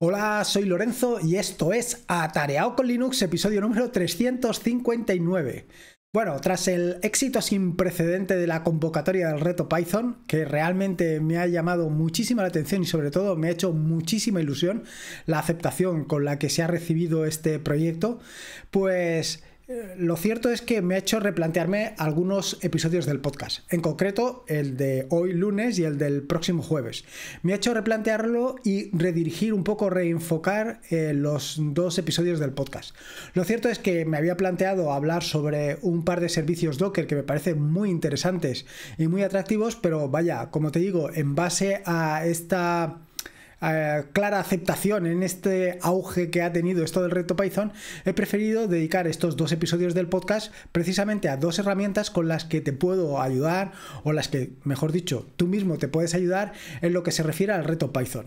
Hola, soy Lorenzo y esto es Atareado con Linux, episodio número 359. Bueno, tras el éxito sin precedente de la convocatoria del reto Python, que realmente me ha llamado muchísima la atención y sobre todo me ha hecho muchísima ilusión la aceptación con la que se ha recibido este proyecto, pues lo cierto es que me ha hecho replantearme algunos episodios del podcast, en concreto el de hoy lunes y el del próximo jueves. Me ha hecho replantearlo y redirigir un poco, reenfocar eh, los dos episodios del podcast. Lo cierto es que me había planteado hablar sobre un par de servicios Docker que me parecen muy interesantes y muy atractivos, pero vaya, como te digo, en base a esta eh, clara aceptación en este auge que ha tenido esto del reto Python, he preferido dedicar estos dos episodios del podcast precisamente a dos herramientas con las que te puedo ayudar o las que, mejor dicho, tú mismo te puedes ayudar en lo que se refiere al reto Python.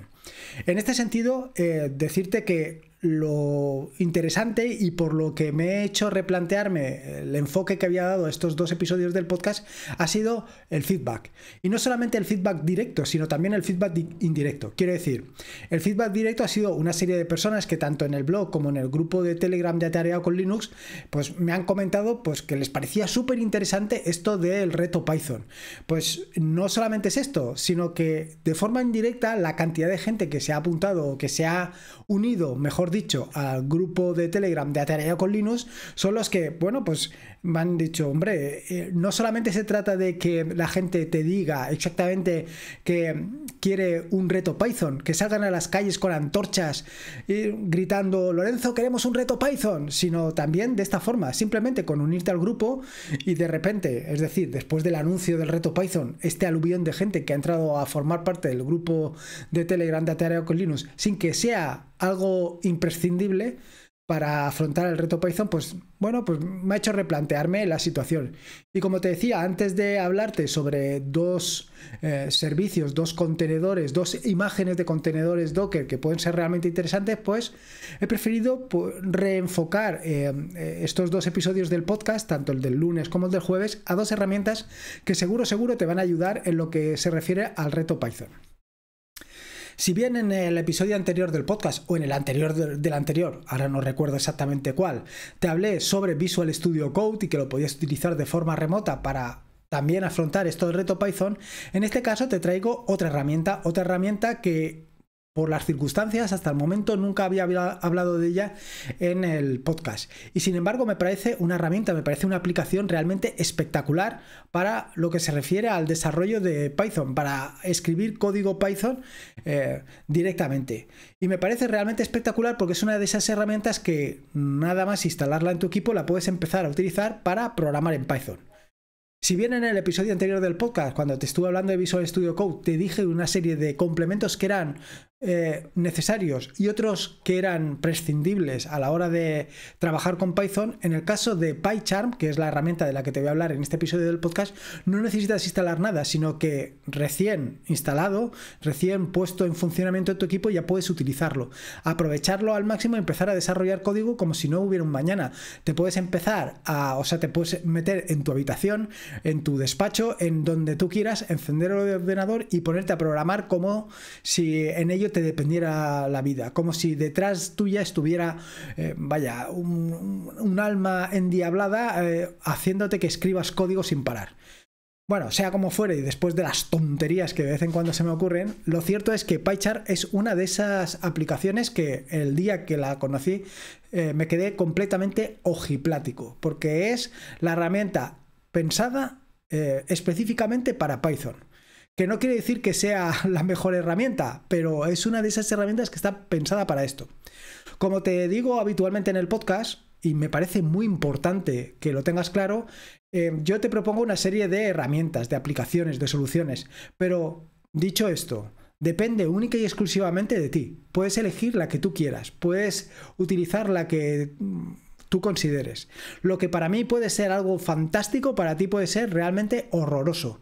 En este sentido, eh, decirte que lo interesante y por lo que me he hecho replantearme el enfoque que había dado estos dos episodios del podcast ha sido el feedback. Y no solamente el feedback directo, sino también el feedback indirecto. Quiero decir, el feedback directo ha sido una serie de personas que tanto en el blog como en el grupo de Telegram de Atareado con Linux, pues me han comentado pues, que les parecía súper interesante esto del reto Python. Pues no solamente es esto, sino que de forma indirecta la cantidad de gente que se ha apuntado o que se ha unido, mejor dicho, al grupo de Telegram de Atareado con Linux, son los que, bueno, pues me han dicho, hombre, eh, no solamente se trata de que la gente te diga exactamente que quiere un reto Python, que salgan a las calles con antorchas y gritando, Lorenzo, queremos un reto Python, sino también de esta forma, simplemente con unirte al grupo y de repente, es decir, después del anuncio del reto Python, este aluvión de gente que ha entrado a formar parte del grupo de Telegram de Atareado con Linux, sin que sea algo imprescindible para afrontar el reto Python, pues bueno, pues me ha hecho replantearme la situación. Y como te decía, antes de hablarte sobre dos eh, servicios, dos contenedores, dos imágenes de contenedores Docker que pueden ser realmente interesantes, pues he preferido reenfocar eh, eh, estos dos episodios del podcast, tanto el del lunes como el del jueves, a dos herramientas que seguro, seguro te van a ayudar en lo que se refiere al reto Python. Si bien en el episodio anterior del podcast o en el anterior del anterior, ahora no recuerdo exactamente cuál, te hablé sobre Visual Studio Code y que lo podías utilizar de forma remota para también afrontar esto del reto Python, en este caso te traigo otra herramienta, otra herramienta que por las circunstancias, hasta el momento nunca había hablado de ella en el podcast. Y sin embargo, me parece una herramienta, me parece una aplicación realmente espectacular para lo que se refiere al desarrollo de Python, para escribir código Python eh, directamente. Y me parece realmente espectacular porque es una de esas herramientas que nada más instalarla en tu equipo la puedes empezar a utilizar para programar en Python. Si bien en el episodio anterior del podcast, cuando te estuve hablando de Visual Studio Code, te dije una serie de complementos que eran eh, necesarios y otros que eran prescindibles a la hora de trabajar con Python, en el caso de PyCharm, que es la herramienta de la que te voy a hablar en este episodio del podcast, no necesitas instalar nada, sino que recién instalado, recién puesto en funcionamiento tu equipo, ya puedes utilizarlo. Aprovecharlo al máximo y empezar a desarrollar código como si no hubiera un mañana. Te puedes empezar a, o sea, te puedes meter en tu habitación, en tu despacho, en donde tú quieras, encender el ordenador y ponerte a programar como si en ello te dependiera la vida, como si detrás tuya estuviera, eh, vaya, un, alma endiablada eh, haciéndote que escribas código sin parar. Bueno, sea como fuere, y después de las tonterías que de vez en cuando se me ocurren, lo cierto es que PyChar es una de esas aplicaciones que el día que la conocí eh, me quedé completamente ojiplático, porque es la herramienta pensada específicamente para Python que no quiere decir que sea la mejor herramienta, pero es una de esas herramientas que está pensada para esto. Como te digo habitualmente en el podcast, y me parece muy importante que lo tengas claro, eh, yo te propongo una serie de herramientas, de aplicaciones, de soluciones, pero dicho esto, depende única y exclusivamente de ti. Puedes elegir la que tú quieras, puedes utilizar la que mm, tú consideres. Lo que para mí puede ser algo fantástico, para ti puede ser realmente horroroso.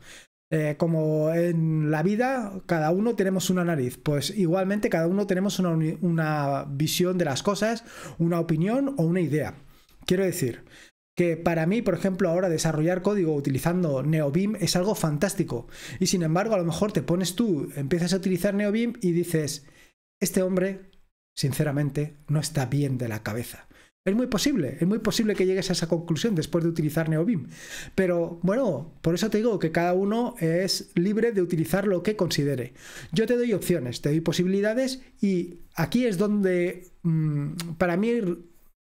Eh, como en la vida, cada uno tenemos una nariz, pues igualmente cada uno tenemos una, visión de las cosas, una opinión o una idea. Quiero decir, que para mí, por ejemplo, ahora desarrollar código utilizando NeoBeam es algo fantástico. Y sin embargo, a lo mejor te pones tú, empiezas a utilizar NeoBeam y dices, este hombre, sinceramente, no está bien de la cabeza. Es muy posible, es muy posible que llegues a esa conclusión después de utilizar Neobim, Pero bueno, por eso te digo que cada uno es libre de utilizar lo que considere. Yo te doy opciones, te doy posibilidades y aquí es donde mm, para mí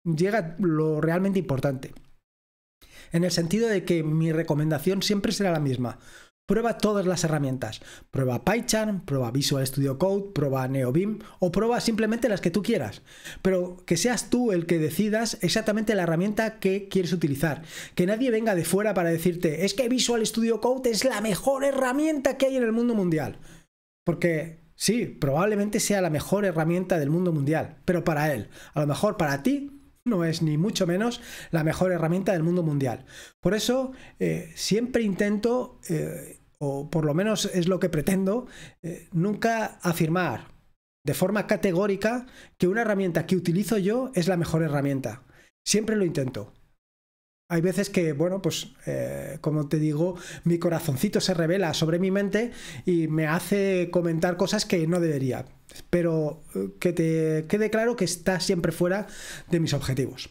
llega lo realmente importante. En el sentido de que mi recomendación siempre será la misma. Prueba todas las herramientas. Prueba PyCharm, prueba Visual Studio Code, prueba NeoBeam o prueba simplemente las que tú quieras. Pero que seas tú el que decidas exactamente la herramienta que quieres utilizar. Que nadie venga de fuera para decirte, es que Visual Studio Code es la mejor herramienta que hay en el mundo mundial. Porque sí, probablemente sea la mejor herramienta del mundo mundial, pero para él. A lo mejor para ti no es ni mucho menos la mejor herramienta del mundo mundial. Por eso eh, siempre intento, eh, o por lo menos es lo que pretendo, eh, nunca afirmar de forma categórica que una herramienta que utilizo yo es la mejor herramienta. Siempre lo intento hay veces que, bueno, pues eh, como te digo, mi corazoncito se revela sobre mi mente y me hace comentar cosas que no debería. Pero eh, que te quede claro que está siempre fuera de mis objetivos.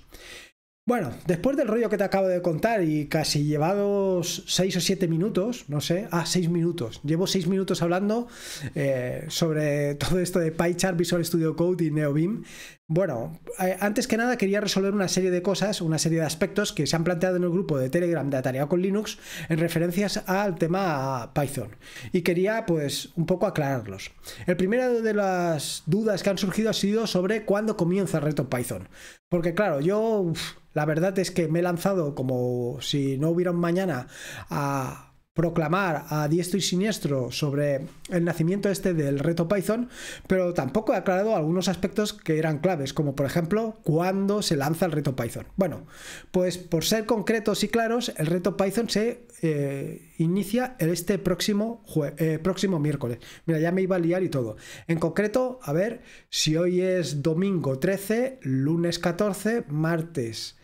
Bueno, después del rollo que te acabo de contar y casi llevados 6 o 7 minutos, no sé, ah, 6 minutos, llevo 6 minutos hablando eh, sobre todo esto de PyChart, Visual Studio Code y NeoBeam. Bueno, eh, antes que nada quería resolver una serie de cosas, una serie de aspectos que se han planteado en el grupo de Telegram de Atareado con Linux en referencias al tema Python y quería pues un poco aclararlos. El primero de las dudas que han surgido ha sido sobre cuándo comienza el reto Python. Porque claro, yo... La verdad es que me he lanzado como si no hubiera un mañana a proclamar a diestro y siniestro sobre el nacimiento este del reto Python, pero tampoco he aclarado algunos aspectos que eran claves, como por ejemplo cuándo se lanza el reto Python. Bueno, pues por ser concretos y claros, el reto Python se eh, inicia este próximo, eh, próximo miércoles. Mira, ya me iba a liar y todo. En concreto, a ver, si hoy es domingo 13, lunes 14, martes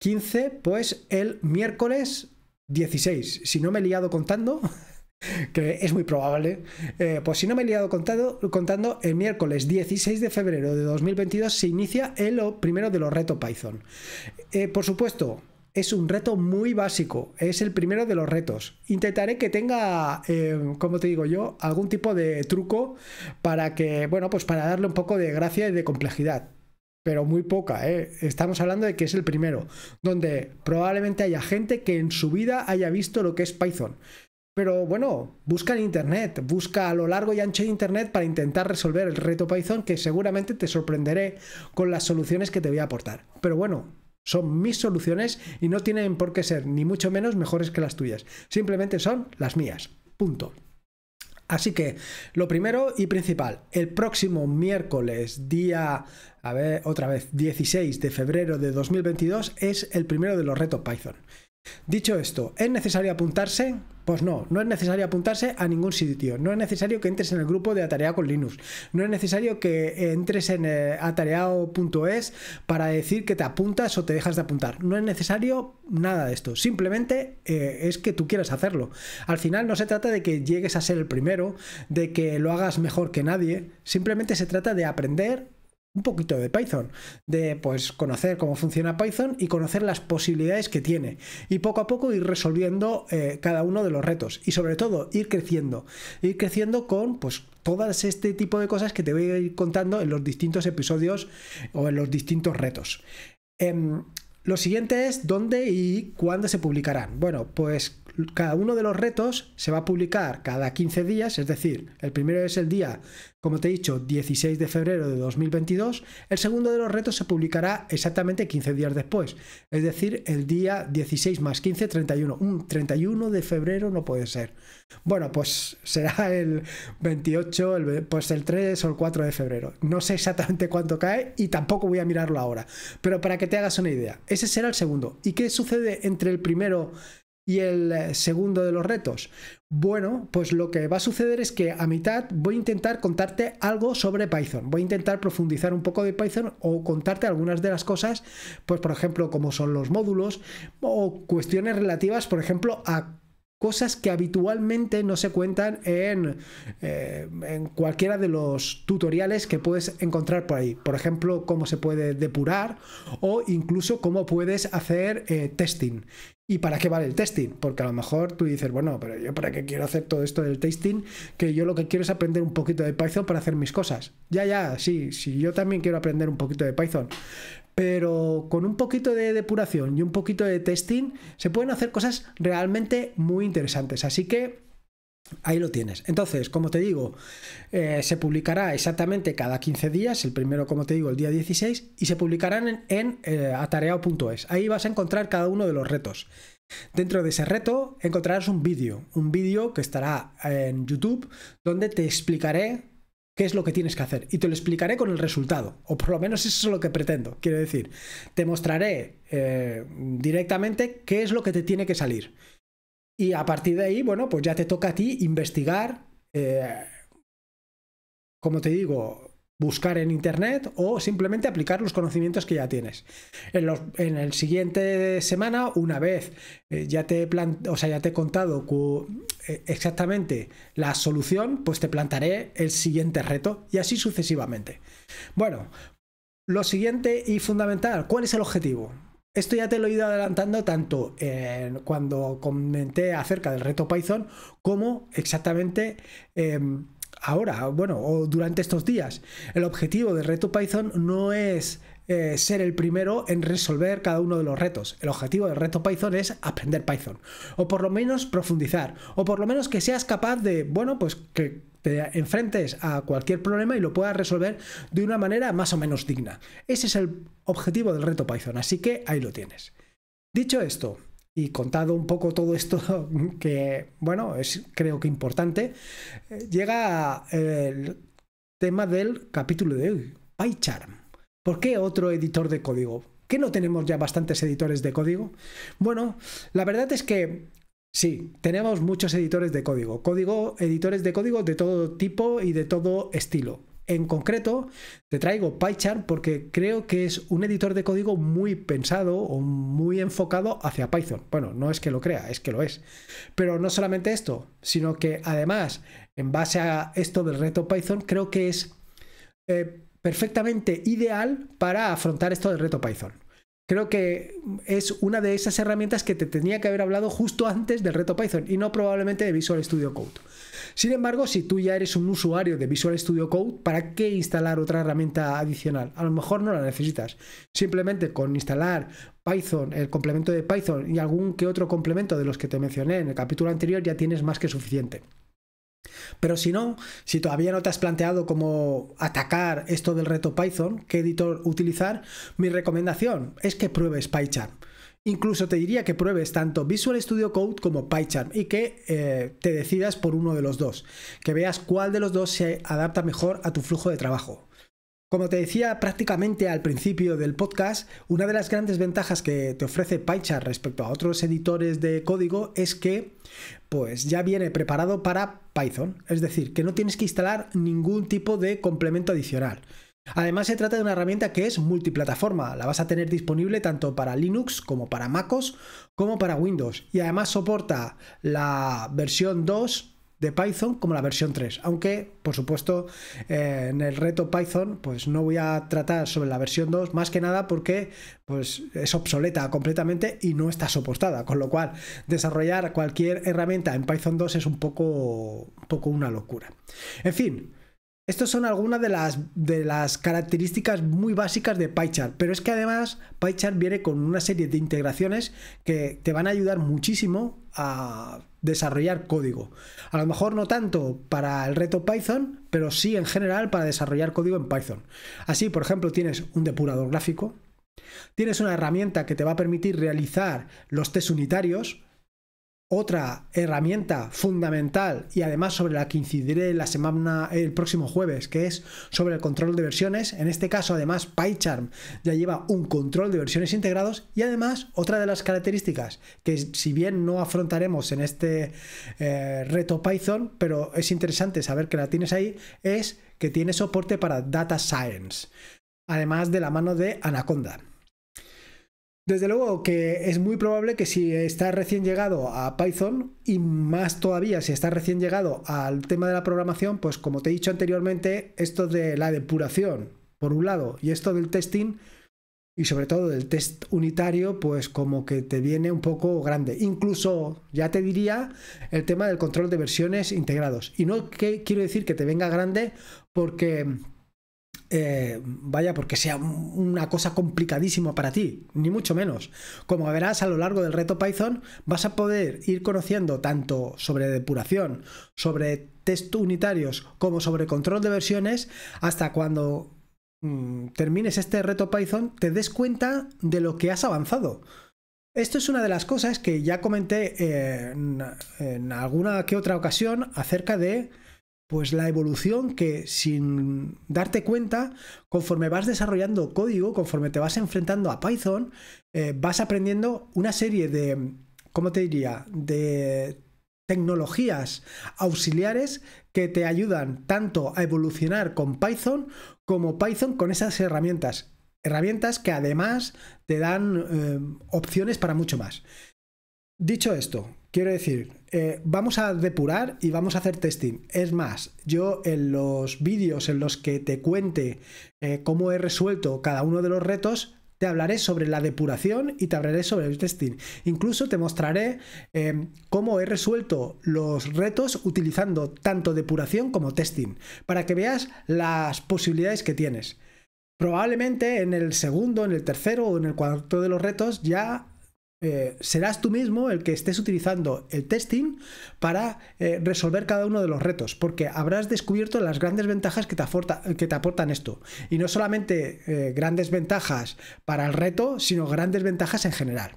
15, pues el miércoles 16. Si no me he liado contando, que es muy probable, eh, pues si no me he liado contando, el miércoles 16 de febrero de 2022 se inicia el primero de los retos Python. Eh, por supuesto, es un reto muy básico, es el primero de los retos. Intentaré que tenga, eh, como te digo yo, algún tipo de truco para que, bueno, pues para darle un poco de gracia y de complejidad pero muy poca. ¿eh? Estamos hablando de que es el primero, donde probablemente haya gente que en su vida haya visto lo que es Python. Pero bueno, busca en Internet, busca a lo largo y ancho de Internet para intentar resolver el reto Python, que seguramente te sorprenderé con las soluciones que te voy a aportar. Pero bueno, son mis soluciones y no tienen por qué ser ni mucho menos mejores que las tuyas. Simplemente son las mías. Punto. Así que lo primero y principal, el próximo miércoles, día a ver, otra vez, 16 de febrero de 2022 es el primero de los retos Python. Dicho esto, ¿es necesario apuntarse? Pues no, no es necesario apuntarse a ningún sitio, no es necesario que entres en el grupo de Atareado con Linux, no es necesario que entres en eh, atareao.es para decir que te apuntas o te dejas de apuntar, no es necesario nada de esto, simplemente eh, es que tú quieras hacerlo. Al final no se trata de que llegues a ser el primero, de que lo hagas mejor que nadie, simplemente se trata de aprender un poquito de Python, de pues conocer cómo funciona Python y conocer las posibilidades que tiene y poco a poco ir resolviendo eh, cada uno de los retos y sobre todo ir creciendo, ir creciendo con pues todas este tipo de cosas que te voy a ir contando en los distintos episodios o en los distintos retos. Em, lo siguiente es dónde y cuándo se publicarán. Bueno, pues cada uno de los retos se va a publicar cada 15 días, es decir, el primero es el día, como te he dicho, 16 de febrero de 2022, el segundo de los retos se publicará exactamente 15 días después, es decir, el día 16 más 15, 31. Un 31 de febrero no puede ser. Bueno, pues será el 28, el, pues el 3 o el 4 de febrero. No sé exactamente cuánto cae y tampoco voy a mirarlo ahora, pero para que te hagas una idea, ese será el segundo. ¿Y qué sucede entre el primero y el eh, segundo de los retos? Bueno, pues lo que va a suceder es que a mitad voy a intentar contarte algo sobre Python. Voy a intentar profundizar un poco de Python o contarte algunas de las cosas, pues por ejemplo, como son los módulos o cuestiones relativas, por ejemplo, a cosas que habitualmente no se cuentan en, eh, en, cualquiera de los tutoriales que puedes encontrar por ahí. Por ejemplo, cómo se puede depurar o incluso cómo puedes hacer eh, testing. ¿Y para qué vale el testing? Porque a lo mejor tú dices, bueno, pero yo para qué quiero hacer todo esto del testing, que yo lo que quiero es aprender un poquito de Python para hacer mis cosas. Ya, ya, sí, sí, yo también quiero aprender un poquito de Python pero con un poquito de depuración y un poquito de testing se pueden hacer cosas realmente muy interesantes. Así que ahí lo tienes. Entonces, como te digo, eh, se publicará exactamente cada 15 días, el primero, como te digo, el día 16, y se publicarán en, eh, atareado.es. Ahí vas a encontrar cada uno de los retos. Dentro de ese reto encontrarás un vídeo, un vídeo que estará en YouTube, donde te explicaré qué es lo que tienes que hacer y te lo explicaré con el resultado, o por lo menos eso es lo que pretendo, quiero decir, te mostraré eh, directamente qué es lo que te tiene que salir. Y a partir de ahí, bueno, pues ya te toca a ti investigar, eh, como te digo, buscar en internet o simplemente aplicar los conocimientos que ya tienes. En, el siguiente semana, una vez eh, ya, te plant o sea, ya te he contado eh, exactamente la solución, pues te plantaré el siguiente reto y así sucesivamente. Bueno, lo siguiente y fundamental, ¿cuál es el objetivo? Esto ya te lo he ido adelantando tanto cuando comenté acerca del reto Python como exactamente... Em, ahora, bueno, o durante estos días. El objetivo del reto Python no es eh, ser el primero en resolver cada uno de los retos. El objetivo del reto Python es aprender Python, o por lo menos profundizar, o por lo menos que seas capaz de, bueno, pues que te enfrentes a cualquier problema y lo puedas resolver de una manera más o menos digna. Ese es el objetivo del reto Python, así que ahí lo tienes. Dicho esto, y contado un poco todo esto que, bueno, es creo que importante, eh, llega eh, el tema del capítulo de hoy, PyCharm. ¿Por qué otro editor de código? ¿Qué no tenemos ya bastantes editores de código? Bueno, la verdad es que sí, tenemos muchos editores de código, código editores de código de todo tipo y de todo estilo en concreto te traigo PyCharm porque creo que es un editor de código muy pensado o muy enfocado hacia Python. Bueno, no es que lo crea, es que lo es. Pero no solamente esto, sino que además, en base a esto del reto Python, creo que es eh, perfectamente ideal para afrontar esto del reto Python. Creo que es una de esas herramientas que te tenía que haber hablado justo antes del reto Python y no probablemente de Visual Studio Code. Sin embargo, si tú ya eres un usuario de Visual Studio Code, ¿para qué instalar otra herramienta adicional? A lo mejor no la necesitas. Simplemente con instalar Python, el complemento de Python y algún que otro complemento de los que te mencioné en el capítulo anterior ya tienes más que suficiente. Pero si no, si todavía no te has planteado cómo atacar esto del reto Python, qué editor utilizar, mi recomendación es que pruebes PyCharm. Incluso te diría que pruebes tanto Visual Studio Code como PyCharm y que eh, te decidas por uno de los dos, que veas cuál de los dos se adapta mejor a tu flujo de trabajo. Como te decía prácticamente al principio del podcast, una de las grandes ventajas que te ofrece PyChart respecto a otros editores de código es que pues ya viene preparado para Python, es decir, que no tienes que instalar ningún tipo de complemento adicional. Además se trata de una herramienta que es multiplataforma, la vas a tener disponible tanto para Linux como para MacOS como para Windows y además soporta la versión 2 de Python como la versión 3. Aunque, por supuesto, eh, en el reto Python, pues no voy a tratar sobre la versión 2, más que nada porque pues, es obsoleta completamente y no está soportada. Con lo cual, desarrollar cualquier herramienta en Python 2 es un poco, un poco una locura. En fin. Estas son algunas de las, de las características muy básicas de PyChart, pero es que además PyChart viene con una serie de integraciones que te van a ayudar muchísimo a desarrollar código. A lo mejor no tanto para el reto Python, pero sí en general para desarrollar código en Python. Así, por ejemplo, tienes un depurador gráfico, tienes una herramienta que te va a permitir realizar los test unitarios, otra herramienta fundamental y además sobre la que incidiré la semana el próximo jueves, que es sobre el control de versiones. En este caso, además, PyCharm ya lleva un control de versiones integrados y además otra de las características que si bien no afrontaremos en este eh, reto Python, pero es interesante saber que la tienes ahí, es que tiene soporte para Data Science, además de la mano de Anaconda. Desde luego que es muy probable que si estás recién llegado a Python y más todavía si estás recién llegado al tema de la programación, pues como te he dicho anteriormente, esto de la depuración, por un lado, y esto del testing y sobre todo del test unitario, pues como que te viene un poco grande. Incluso, ya te diría, el tema del control de versiones integrados. Y no quiero decir que te venga grande porque eh, vaya, porque sea una cosa complicadísima para ti, ni mucho menos. Como verás a lo largo del reto Python, vas a poder ir conociendo tanto sobre depuración, sobre test unitarios, como sobre control de versiones, hasta cuando mm, termines este reto Python, te des cuenta de lo que has avanzado. Esto es una de las cosas que ya comenté eh, en alguna que otra ocasión acerca de pues la evolución que sin darte cuenta, conforme vas desarrollando código, conforme te vas enfrentando a Python, eh, vas aprendiendo una serie de, ¿cómo te diría?, de tecnologías auxiliares que te ayudan tanto a evolucionar con Python como Python con esas herramientas. Herramientas que además te dan eh, opciones para mucho más. Dicho esto, Quiero decir, eh, vamos a depurar y vamos a hacer testing. Es más, yo en los vídeos en los que te cuente eh, cómo he resuelto cada uno de los retos, te hablaré sobre la depuración y te hablaré sobre el testing. Incluso te mostraré eh, cómo he resuelto los retos utilizando tanto depuración como testing, para que veas las posibilidades que tienes. Probablemente en el segundo, en el tercero o en el cuarto de los retos ya eh, serás tú mismo el que estés utilizando el testing para eh, resolver cada uno de los retos, porque habrás descubierto las grandes ventajas que te, aportan esto. Y no solamente eh, grandes ventajas para el reto, sino grandes ventajas en general.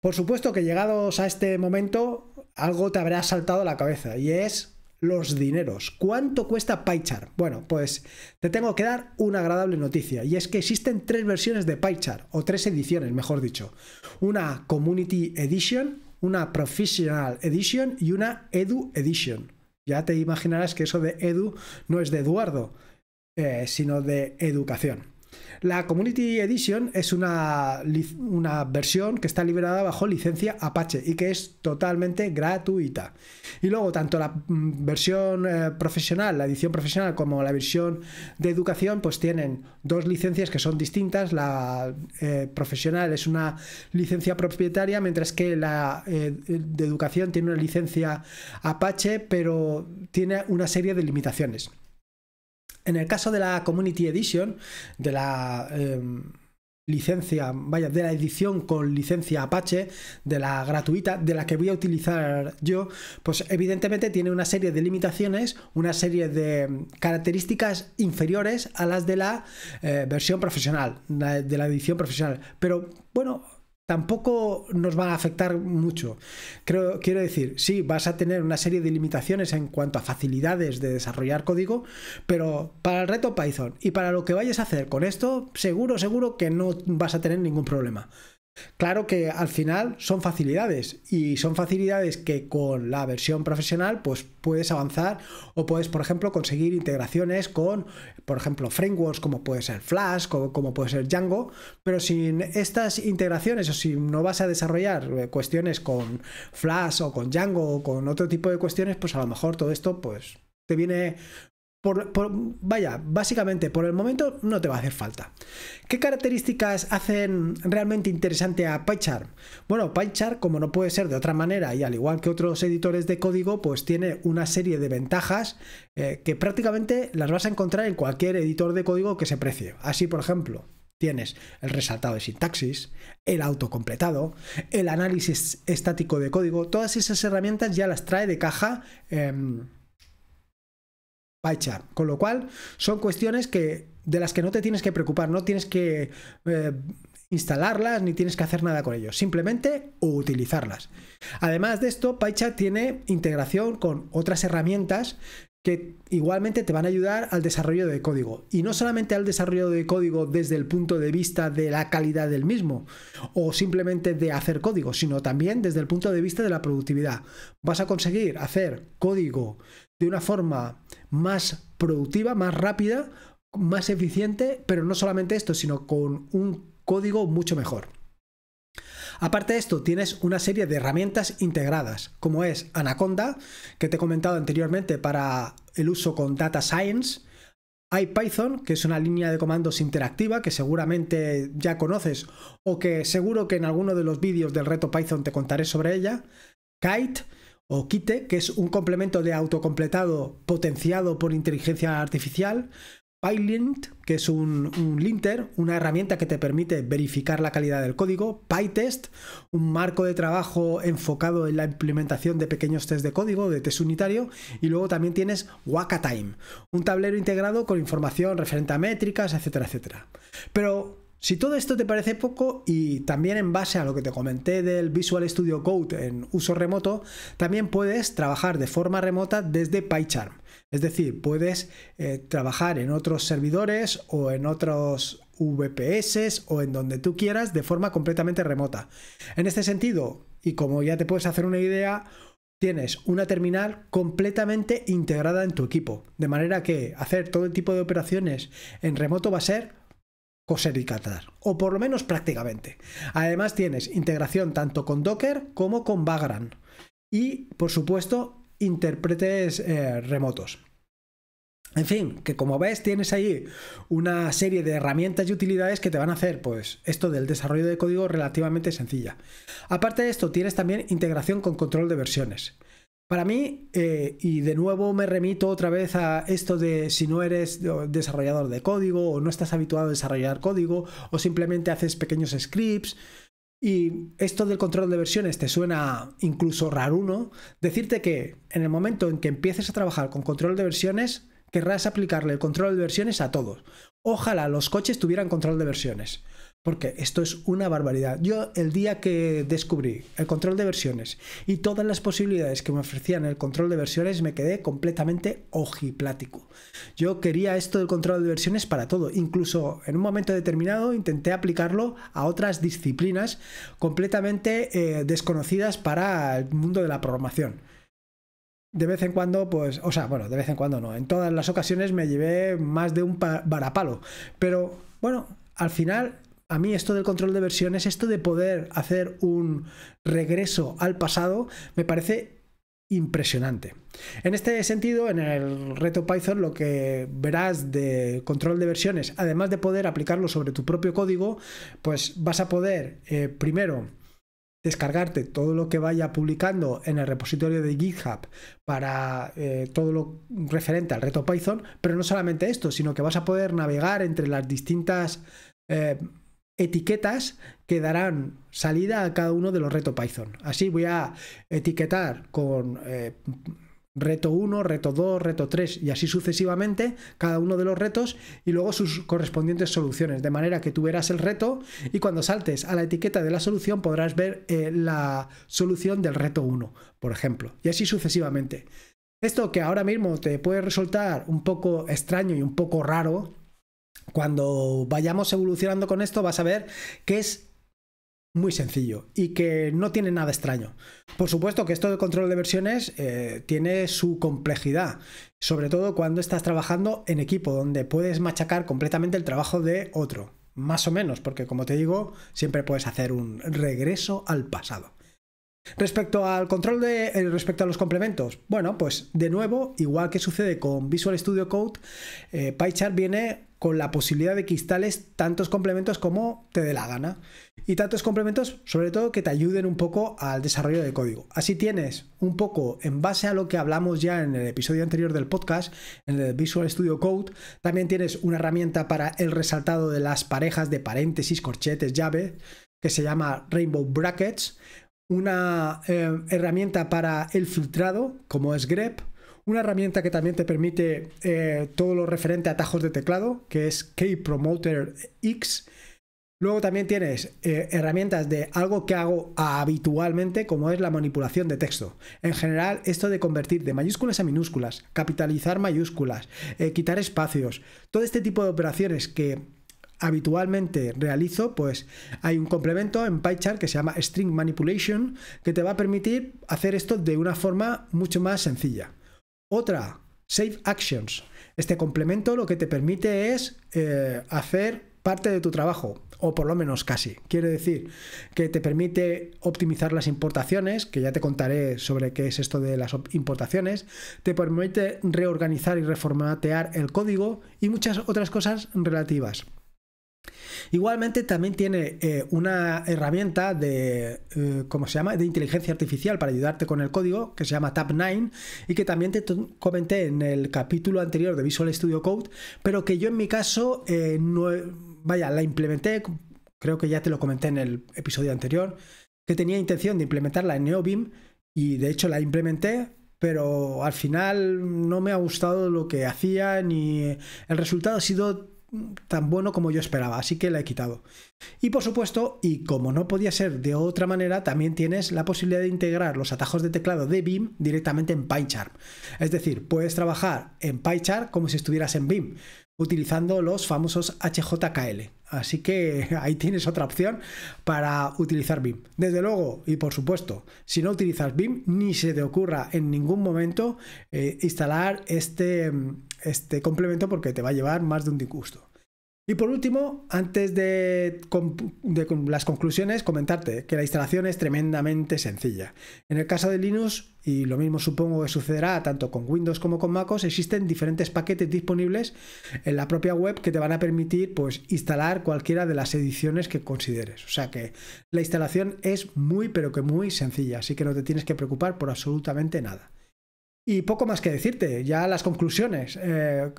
Por supuesto que llegados a este momento, algo te habrá saltado a la cabeza y es los dineros. ¿Cuánto cuesta PyChar? Bueno, pues te tengo que dar una agradable noticia y es que existen tres versiones de PyChar o tres ediciones, mejor dicho. Una Community Edition, una Professional Edition y una Edu Edition. Ya te imaginarás que eso de Edu no es de Eduardo, eh, sino de educación. La Community Edition es una, versión que está liberada bajo licencia Apache y que es totalmente gratuita. Y luego, tanto la mm, versión eh, profesional, la edición profesional, como la versión de educación, pues tienen dos licencias que son distintas. La eh, profesional es una licencia propietaria, mientras que la eh, de educación tiene una licencia Apache, pero tiene una serie de limitaciones. En el caso de la Community Edition, de la em, licencia, vaya, de la edición con licencia Apache, de la gratuita, de la que voy a utilizar yo, pues evidentemente tiene una serie de limitaciones, una serie de características inferiores a las de la eh, versión profesional, de la edición profesional. Pero bueno, tampoco nos va a afectar mucho. Creo, quiero decir, sí, vas a tener una serie de limitaciones en cuanto a facilidades de desarrollar código, pero para el reto Python y para lo que vayas a hacer con esto, seguro, seguro que no vas a tener ningún problema. Claro que al final son facilidades y son facilidades que con la versión profesional pues puedes avanzar o puedes por ejemplo conseguir integraciones con por ejemplo frameworks como puede ser Flash, o como puede ser Django pero sin estas integraciones o si no vas a desarrollar eh, cuestiones con Flash o con Django o con otro tipo de cuestiones pues a lo mejor todo esto pues te viene vaya, básicamente por el momento no te va a hacer falta. ¿Qué características hacen realmente interesante a PyCharm? Bueno, PyCharm, como no puede ser de otra manera y al igual que otros editores de código, pues tiene una serie de ventajas eh, que prácticamente las vas a encontrar en cualquier editor de código que se precie. Así, por ejemplo, tienes el resaltado de sintaxis, el autocompletado, el análisis estático de código, todas esas herramientas ya las trae de caja. Em, pie Con lo cual, son cuestiones que, de las que no te tienes que preocupar, no tienes que eh, instalarlas ni tienes que hacer nada con ellos, simplemente utilizarlas. Además de esto, PyChat tiene integración con otras herramientas que igualmente te van a ayudar al desarrollo de código. Y no solamente al desarrollo de código desde el punto de vista de la calidad del mismo o simplemente de hacer código, sino también desde el punto de vista de la productividad. Vas a conseguir hacer código de una forma más productiva, más rápida, más eficiente, pero no solamente esto, sino con un código mucho mejor. Aparte de esto, tienes una serie de herramientas integradas, como es Anaconda, que te he comentado anteriormente para el uso con Data Science, IPython, que es una línea de comandos interactiva que seguramente ya conoces o que seguro que en alguno de los vídeos del reto Python te contaré sobre ella. Kite, o Kite, que es un complemento de autocompletado potenciado por inteligencia artificial, PyLint, que es un, linter, una herramienta que te permite verificar la calidad del código, PyTest, un marco de trabajo enfocado en la implementación de pequeños test de código, de test unitario, y luego también tienes Wakatime, un tablero integrado con información referente a métricas, etcétera, etcétera. Pero si todo esto te parece poco y también en base a lo que te comenté del Visual Studio Code en uso remoto, también puedes trabajar de forma remota desde PyCharm. Es decir, puedes eh, trabajar en otros servidores o en otros VPS o en donde tú quieras de forma completamente remota. En este sentido, y como ya te puedes hacer una idea, tienes una terminal completamente integrada en tu equipo, de manera que hacer todo el tipo de operaciones en remoto va a ser coser y catar, o por lo menos prácticamente. Además tienes integración tanto con Docker como con Vagrant y, por supuesto, intérpretes eh, remotos. En fin, que como ves tienes ahí una serie de herramientas y utilidades que te van a hacer pues esto del desarrollo de código relativamente sencilla. Aparte de esto, tienes también integración con control de versiones. Para mí, eh, y de nuevo me remito otra vez a esto de si no eres desarrollador de código o no estás habituado a desarrollar código o simplemente haces pequeños scripts, y esto del control de versiones te suena incluso uno decirte que en el momento en que empieces a trabajar con control de versiones, querrás aplicarle el control de versiones a todos. Ojalá los coches tuvieran control de versiones. Porque esto es una barbaridad. Yo el día que descubrí el control de versiones y todas las posibilidades que me ofrecían el control de versiones me quedé completamente ojiplático. Yo quería esto del control de versiones para todo. Incluso en un momento determinado intenté aplicarlo a otras disciplinas completamente eh, desconocidas para el mundo de la programación de vez en cuando, pues, o sea, bueno, de vez en cuando no, en todas las ocasiones me llevé más de un varapalo. Pero bueno, al final a mí esto del control de versiones, esto de poder hacer un regreso al pasado, me parece impresionante. En este sentido, en el reto Python lo que verás de control de versiones, además de poder aplicarlo sobre tu propio código, pues vas a poder eh, primero descargarte todo lo que vaya publicando en el repositorio de GitHub para eh, todo lo referente al reto Python, pero no solamente esto, sino que vas a poder navegar entre las distintas eh, etiquetas que darán salida a cada uno de los retos Python. Así voy a etiquetar con eh, reto 1, reto 2, reto 3 y así sucesivamente cada uno de los retos y luego sus correspondientes soluciones, de manera que tú verás el reto y cuando saltes a la etiqueta de la solución podrás ver eh, la solución del reto 1, por ejemplo, y así sucesivamente. Esto que ahora mismo te puede resultar un poco extraño y un poco raro, cuando vayamos evolucionando con esto vas a ver que es muy sencillo y que no tiene nada extraño. Por supuesto que esto De control de versiones eh, tiene su complejidad, sobre todo cuando estás trabajando en equipo, donde puedes machacar completamente el trabajo de otro, más o menos, porque como te digo, siempre puedes hacer un regreso al pasado. Respecto al control de. Eh, respecto a los complementos, bueno, pues de nuevo, igual que sucede con Visual Studio Code, eh, PyChart viene con la posibilidad de que instales tantos complementos como te dé la gana. Y tantos complementos, sobre todo, que te ayuden un poco al desarrollo de código. Así tienes un poco, en base a lo que hablamos ya en el episodio anterior del podcast, en el Visual Studio Code, también tienes una herramienta para el resaltado de las parejas de paréntesis, corchetes, llave, que se llama Rainbow Brackets, una eh, herramienta para el filtrado, como es grep, una herramienta que también te permite eh, todo lo referente a atajos de teclado, que es Promoter X. Luego también tienes eh, herramientas de algo que hago habitualmente, como es la manipulación de texto. En general, esto de convertir de mayúsculas a minúsculas, capitalizar mayúsculas, eh, quitar espacios, todo este tipo de operaciones que habitualmente realizo, pues hay un complemento en PyChart que se llama String Manipulation, que te va a permitir hacer esto de una forma mucho más sencilla. Otra, Save Actions. Este complemento lo que te permite es eh, hacer parte de tu trabajo, o por lo menos casi. Quiere decir que te permite optimizar las importaciones, que ya te contaré sobre qué es esto de las importaciones, te permite reorganizar y reformatear el código y muchas otras cosas relativas. Igualmente también tiene eh, una herramienta de, eh, ¿cómo se llama? De inteligencia artificial para ayudarte con el código que se llama Tab9 y que también te comenté en el capítulo anterior de Visual Studio Code, pero que yo en mi caso eh, no, vaya, la implementé, creo que ya te lo comenté en el episodio anterior, que tenía intención de implementarla en Neobim y de hecho la implementé, pero al final no me ha gustado lo que hacía ni el resultado ha sido tan bueno como yo esperaba, así que la he quitado. Y por supuesto, y como no podía ser de otra manera, también tienes la posibilidad de integrar los atajos de teclado de BIM directamente en PyCharm. Es decir, puedes trabajar en PyCharm como si estuvieras en BIM, utilizando los famosos HJKL. Así que ahí tienes otra opción para utilizar BIM. Desde luego, y por supuesto, si no utilizas BIM, ni se te ocurra en ningún momento eh, instalar este mm, este complemento porque te va a llevar más de un disgusto. Y por último, antes de, las conclusiones, comentarte que la instalación es tremendamente sencilla. En el caso de Linux, y lo mismo supongo que sucederá tanto con Windows como con MacOS, existen diferentes paquetes disponibles en la propia web que te van a permitir pues, instalar cualquiera de las ediciones que consideres. O sea que la instalación es muy, pero que muy sencilla, así que no te tienes que preocupar por absolutamente nada. Y poco más que decirte, ya las conclusiones. Eh,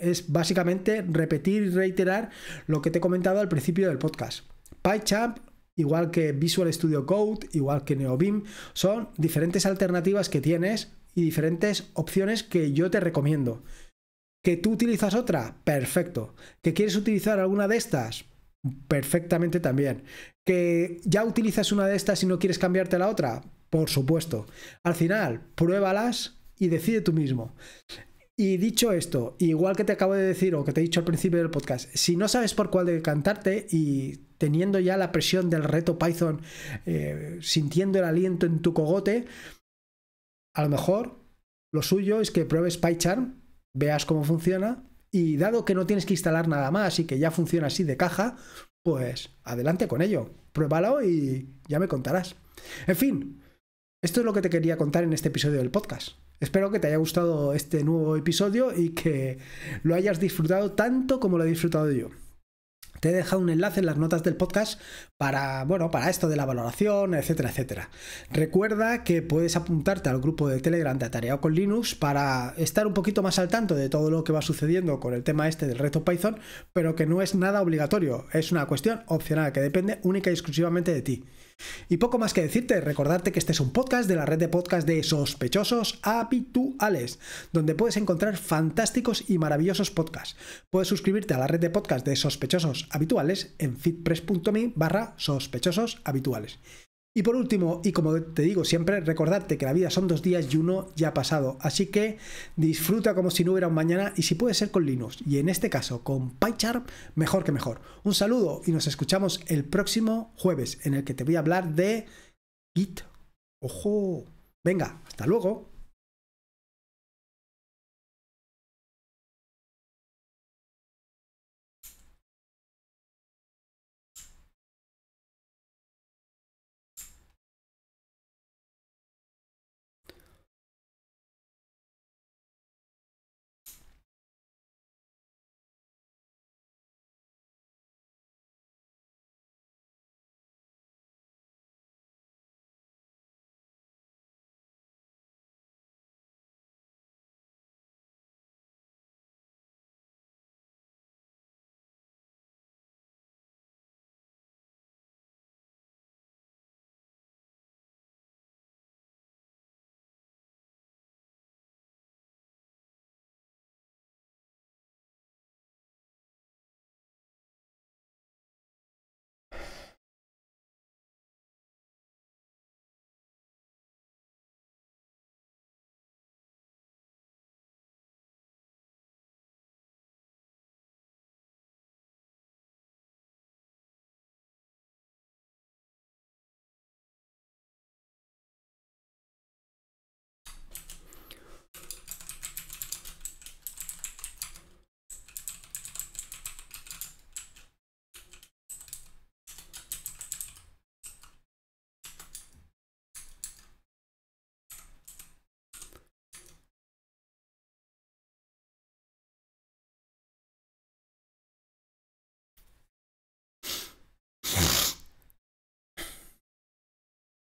es básicamente repetir y reiterar lo que te he comentado al principio del podcast. PyChamp, igual que Visual Studio Code, igual que Neobim, son diferentes alternativas que tienes y diferentes opciones que yo te recomiendo. ¿Que tú utilizas otra? Perfecto. ¿Que quieres utilizar alguna de estas? Perfectamente también. ¿Que ya utilizas una de estas y no quieres cambiarte a la otra? por supuesto. Al final, pruébalas y decide tú mismo. Y dicho esto, igual que te acabo de decir o que te he dicho al principio del podcast, si no sabes por cuál decantarte y teniendo ya la presión del reto Python, eh, sintiendo el aliento en tu cogote, a lo mejor lo suyo es que pruebes PyCharm, veas cómo funciona y dado que no tienes que instalar nada más y que ya funciona así de caja, pues adelante con ello, pruébalo y ya me contarás. En fin, esto es lo que te quería contar en este episodio del podcast. Espero que te haya gustado este nuevo episodio y que lo hayas disfrutado tanto como lo he disfrutado yo. Te he dejado un enlace en las notas del podcast para, bueno, para esto de la valoración, etcétera, etcétera. Recuerda que puedes apuntarte al grupo de Telegram de Atareado con Linux para estar un poquito más al tanto de todo lo que va sucediendo con el tema este del reto Python, pero que no es nada obligatorio, es una cuestión opcional que depende única y exclusivamente de ti. Y poco más que decirte, recordarte que este es un podcast de la red de podcast de sospechosos habituales, donde puedes encontrar fantásticos y maravillosos podcasts. Puedes suscribirte a la red de podcast de sospechosos habituales en fitpress.me barra sospechosos habituales. Y por último, y como te digo siempre, recordarte que la vida son dos días y uno ya ha pasado. Así que disfruta como si no hubiera un mañana y si puede ser con Linux, y en este caso con PyCharm, mejor que mejor. Un saludo y nos escuchamos el próximo jueves en el que te voy a hablar de Git. ¡Ojo! Venga, hasta luego.